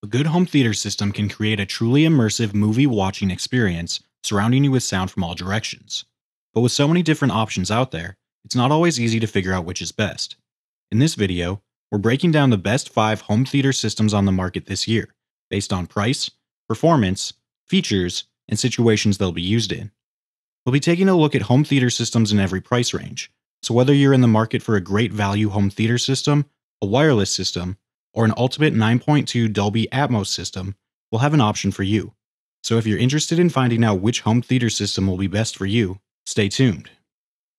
A good home theater system can create a truly immersive movie watching experience, surrounding you with sound from all directions. But with so many different options out there, it's not always easy to figure out which is best. In this video, we're breaking down the best 5 home theater systems on the market this year, based on price, performance, features, and situations they'll be used in. We'll be taking a look at home theater systems in every price range, so whether you're in the market for a great value home theater system, a wireless system, or an Ultimate 9.2 Dolby Atmos system, we'll have an option for you. So if you're interested in finding out which home theater system will be best for you, stay tuned.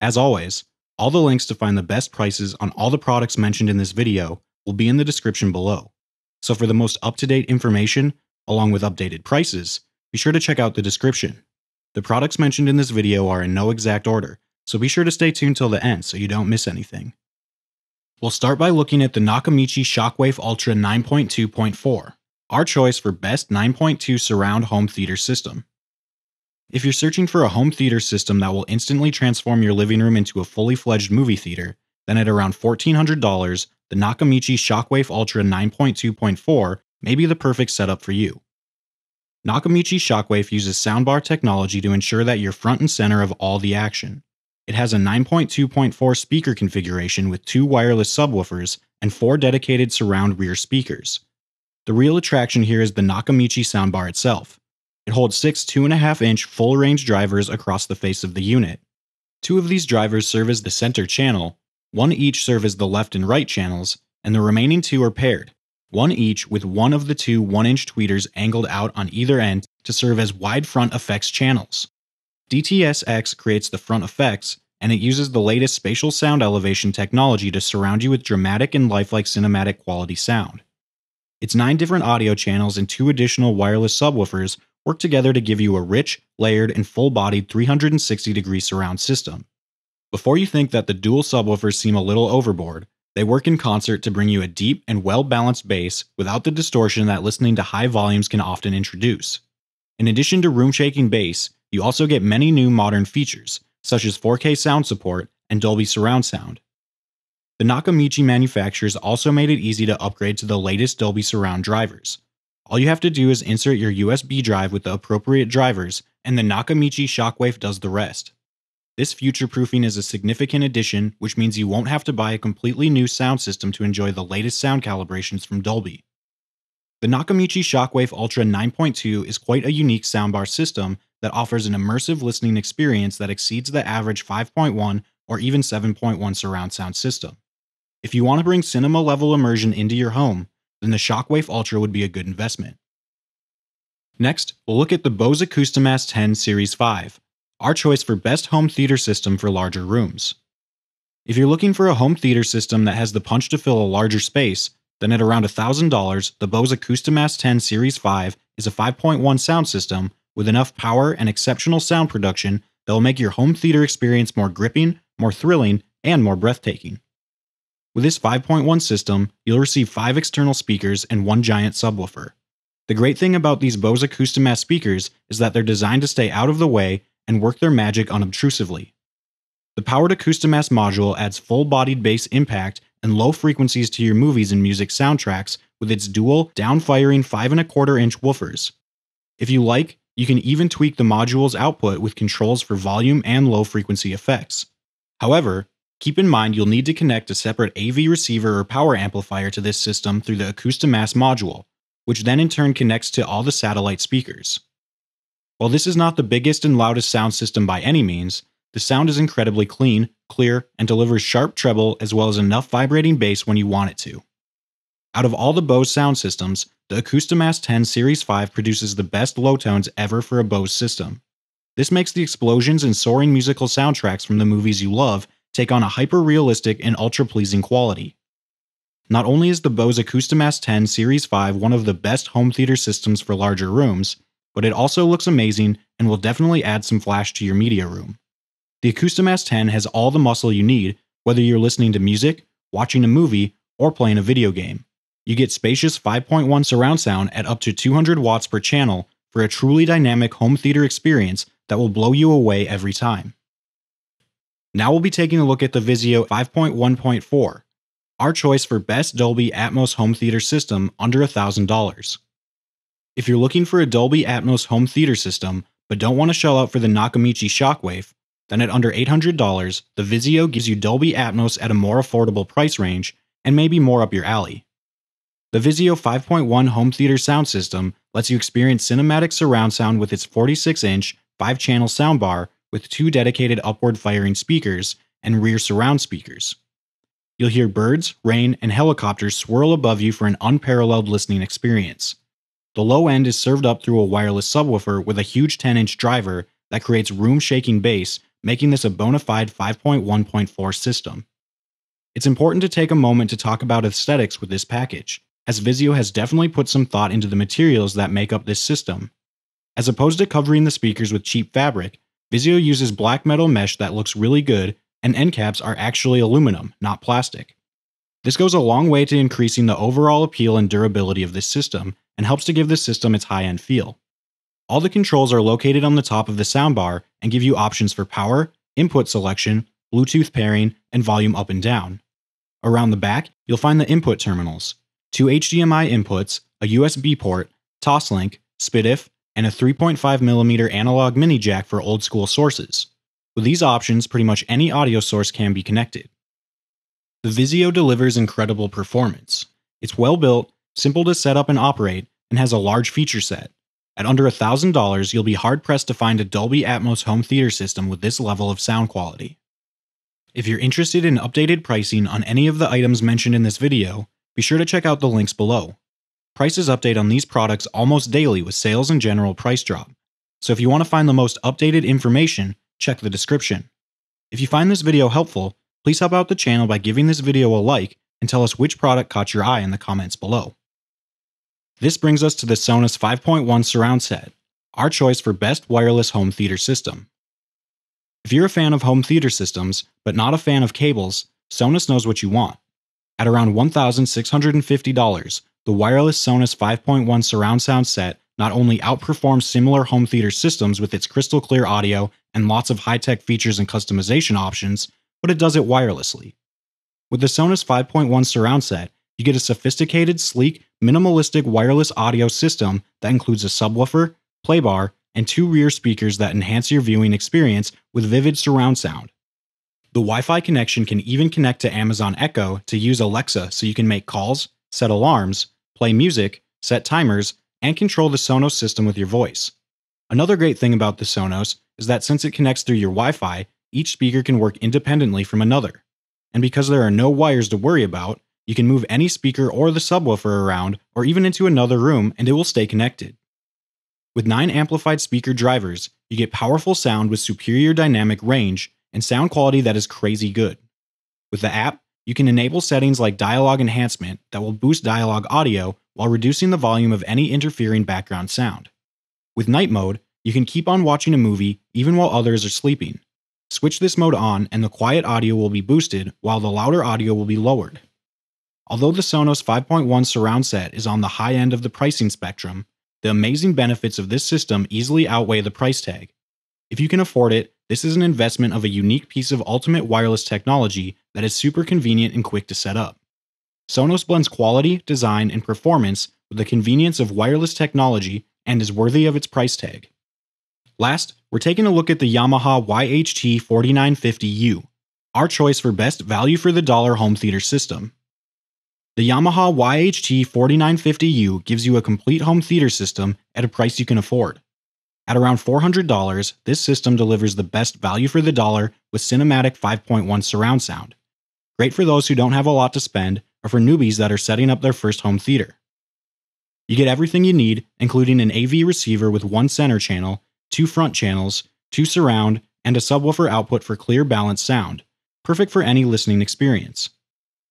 As always, all the links to find the best prices on all the products mentioned in this video will be in the description below. So for the most up-to-date information, along with updated prices, be sure to check out the description. The products mentioned in this video are in no exact order, so be sure to stay tuned till the end so you don't miss anything. We'll start by looking at the Nakamichi Shockwave Ultra 9.2.4, our choice for best 9.2 surround home theater system. If you're searching for a home theater system that will instantly transform your living room into a fully fledged movie theater, then at around $1,400, the Nakamichi Shockwave Ultra 9.2.4 may be the perfect setup for you. Nakamichi Shockwave uses soundbar technology to ensure that you're front and center of all the action. It has a 9.2.4 speaker configuration with two wireless subwoofers and four dedicated surround rear speakers. The real attraction here is the Nakamichi soundbar itself. It holds six 2.5 inch full range drivers across the face of the unit. Two of these drivers serve as the center channel, one each serve as the left and right channels, and the remaining two are paired, one each with one of the two 1 inch tweeters angled out on either end to serve as wide front effects channels. DTS:X creates the front effects, and it uses the latest spatial sound elevation technology to surround you with dramatic and lifelike cinematic quality sound. Its nine different audio channels and two additional wireless subwoofers work together to give you a rich, layered, and full bodied 360 degree surround system. Before you think that the dual subwoofers seem a little overboard, they work in concert to bring you a deep and well balanced bass without the distortion that listening to high volumes can often introduce. In addition to room shaking bass, you also get many new modern features, such as 4K sound support and Dolby Surround sound. The Nakamichi manufacturers also made it easy to upgrade to the latest Dolby Surround drivers. All you have to do is insert your USB drive with the appropriate drivers, and the Nakamichi Shockwave does the rest. This future proofing is a significant addition, which means you won't have to buy a completely new sound system to enjoy the latest sound calibrations from Dolby. The Nakamichi Shockwave Ultra 9.2 is quite a unique soundbar system that offers an immersive listening experience that exceeds the average 5.1 or even 7.1 surround sound system. If you want to bring cinema level immersion into your home, then the Shockwave Ultra would be a good investment. Next, we'll look at the Bose Acoustimass 10 Series 5, our choice for best home theater system for larger rooms. If you're looking for a home theater system that has the punch to fill a larger space, then at around $1,000, the Bose Acoustimass 10 Series 5 is a 5.1 sound system with enough power and exceptional sound production that will make your home theater experience more gripping, more thrilling, and more breathtaking. With this 5.1 system, you'll receive 5 external speakers and one giant subwoofer. The great thing about these Bose Acoustimass speakers is that they're designed to stay out of the way and work their magic unobtrusively. The powered Acoustimass module adds full-bodied bass impact and low frequencies to your movies and music soundtracks with its dual downfiring 5 and a quarter inch woofers. If you like, you can even tweak the module's output with controls for volume and low frequency effects. However, keep in mind you'll need to connect a separate AV receiver or power amplifier to this system through the Acoustimass module, which then in turn connects to all the satellite speakers. While this is not the biggest and loudest sound system by any means, the sound is incredibly clean, clear, and delivers sharp treble as well as enough vibrating bass when you want it to. Out of all the Bose sound systems, the Acoustimass 10 Series 5 produces the best low tones ever for a Bose system. This makes the explosions and soaring musical soundtracks from the movies you love take on a hyper realistic and ultra pleasing quality. Not only is the Bose Acoustimass 10 Series 5 one of the best home theater systems for larger rooms, but it also looks amazing and will definitely add some flash to your media room. The Acoustimass 10 has all the muscle you need, whether you're listening to music, watching a movie, or playing a video game. You get spacious 5.1 surround sound at up to 200 watts per channel for a truly dynamic home theater experience that will blow you away every time. Now we'll be taking a look at the Vizio 5.1.4, our choice for best Dolby Atmos home theater system under $1,000. If you're looking for a Dolby Atmos home theater system but don't want to shell out for the Nakamichi Shockwave, then at under $800, the Vizio gives you Dolby Atmos at a more affordable price range and maybe more up your alley. The Vizio 5.1 home theater sound system lets you experience cinematic surround sound with its 46 inch, 5 channel soundbar with two dedicated upward firing speakers and rear surround speakers. You'll hear birds, rain, and helicopters swirl above you for an unparalleled listening experience. The low end is served up through a wireless subwoofer with a huge 10 inch driver that creates room shaking bass making this a bona fide 5.1.4 system. It's important to take a moment to talk about aesthetics with this package, as Vizio has definitely put some thought into the materials that make up this system. As opposed to covering the speakers with cheap fabric, Vizio uses black metal mesh that looks really good, and end caps are actually aluminum, not plastic. This goes a long way to increasing the overall appeal and durability of this system, and helps to give the system its high end feel. All the controls are located on the top of the soundbar and give you options for power, input selection, Bluetooth pairing, and volume up and down. Around the back, you'll find the input terminals, two HDMI inputs, a USB port, Toslink, SPDIF, and a 3.5mm analog mini jack for old school sources. With these options, pretty much any audio source can be connected. The Vizio delivers incredible performance. It's well built, simple to set up and operate, and has a large feature set. At under $1,000, you'll be hard pressed to find a Dolby Atmos home theater system with this level of sound quality. If you're interested in updated pricing on any of the items mentioned in this video, be sure to check out the links below. Prices update on these products almost daily with sales and general price drop, so if you want to find the most updated information, check the description. If you find this video helpful, please help out the channel by giving this video a like and tell us which product caught your eye in the comments below. This brings us to the Sonos 5.1 surround set, our choice for best wireless home theater system. If you're a fan of home theater systems, but not a fan of cables, Sonos knows what you want. At around $1,650, the wireless Sonos 5.1 surround sound set not only outperforms similar home theater systems with its crystal clear audio and lots of high tech features and customization options, but it does it wirelessly. With the Sonos 5.1 surround set, you get a sophisticated, sleek, minimalistic wireless audio system that includes a subwoofer, playbar, and two rear speakers that enhance your viewing experience with vivid surround sound. The Wi Fi connection can even connect to Amazon Echo to use Alexa so you can make calls, set alarms, play music, set timers, and control the Sonos system with your voice. Another great thing about the Sonos is that since it connects through your Wi Fi, each speaker can work independently from another. And because there are no wires to worry about, you can move any speaker or the subwoofer around, or even into another room, and it will stay connected. With 9 amplified speaker drivers, you get powerful sound with superior dynamic range and sound quality that is crazy good. With the app, you can enable settings like dialogue enhancement that will boost dialogue audio while reducing the volume of any interfering background sound. With night mode, you can keep on watching a movie even while others are sleeping. Switch this mode on and the quiet audio will be boosted while the louder audio will be lowered. Although the Sonos 5.1 surround set is on the high end of the pricing spectrum, the amazing benefits of this system easily outweigh the price tag. If you can afford it, this is an investment of a unique piece of ultimate wireless technology that is super convenient and quick to set up. Sonos blends quality, design, and performance with the convenience of wireless technology and is worthy of its price tag. Last, we're taking a look at the Yamaha YHT 4950U, our choice for best value for the dollar home theater system. The Yamaha YHT 4950U gives you a complete home theater system at a price you can afford. At around $400, this system delivers the best value for the dollar with cinematic 5.1 surround sound. Great for those who don't have a lot to spend or for newbies that are setting up their first home theater. You get everything you need, including an AV receiver with one center channel, two front channels, two surround, and a subwoofer output for clear balanced sound, perfect for any listening experience.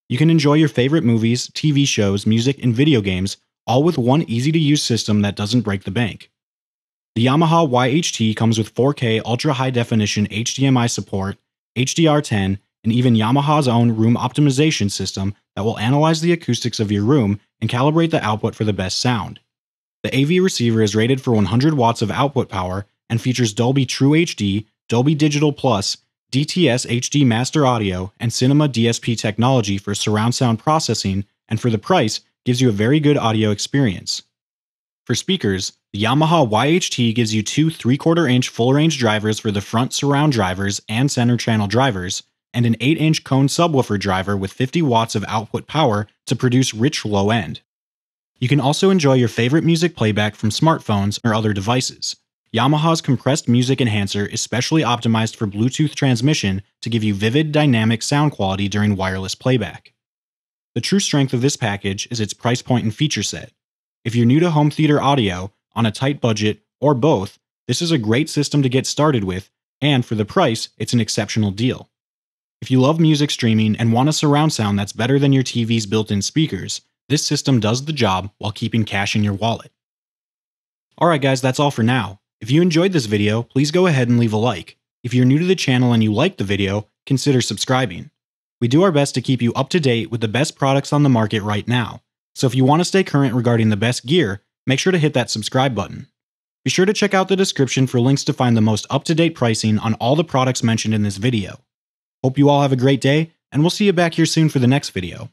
You can enjoy your favorite movies, TV shows, music, and video games, all with one easy to use system that doesn't break the bank. The Yamaha YHT comes with 4K ultra high definition HDMI support, HDR10, and even Yamaha's own room optimization system that will analyze the acoustics of your room and calibrate the output for the best sound. The AV receiver is rated for 100 watts of output power and features Dolby True HD, Dolby Digital Plus, DTS HD Master Audio, and Cinema DSP technology for surround sound processing, and for the price, gives you a very good audio experience. For speakers, the Yamaha YHT gives you two 3 three-quarter inch full range drivers for the front surround drivers and center channel drivers, and an 8 inch cone subwoofer driver with 50 watts of output power to produce rich low end. You can also enjoy your favorite music playback from smartphones or other devices, Yamaha's compressed music enhancer is specially optimized for Bluetooth transmission to give you vivid, dynamic sound quality during wireless playback. The true strength of this package is its price point and feature set. If you're new to home theater audio, on a tight budget, or both, this is a great system to get started with, and for the price, it's an exceptional deal. If you love music streaming and want a surround sound that's better than your TV's built in speakers, this system does the job while keeping cash in your wallet. Alright, guys, that's all for now. If you enjoyed this video, please go ahead and leave a like. If you're new to the channel and you liked the video, consider subscribing. We do our best to keep you up to date with the best products on the market right now, so if you want to stay current regarding the best gear, make sure to hit that subscribe button. Be sure to check out the description for links to find the most up-to-date pricing on all the products mentioned in this video. Hope you all have a great day, and we'll see you back here soon for the next video.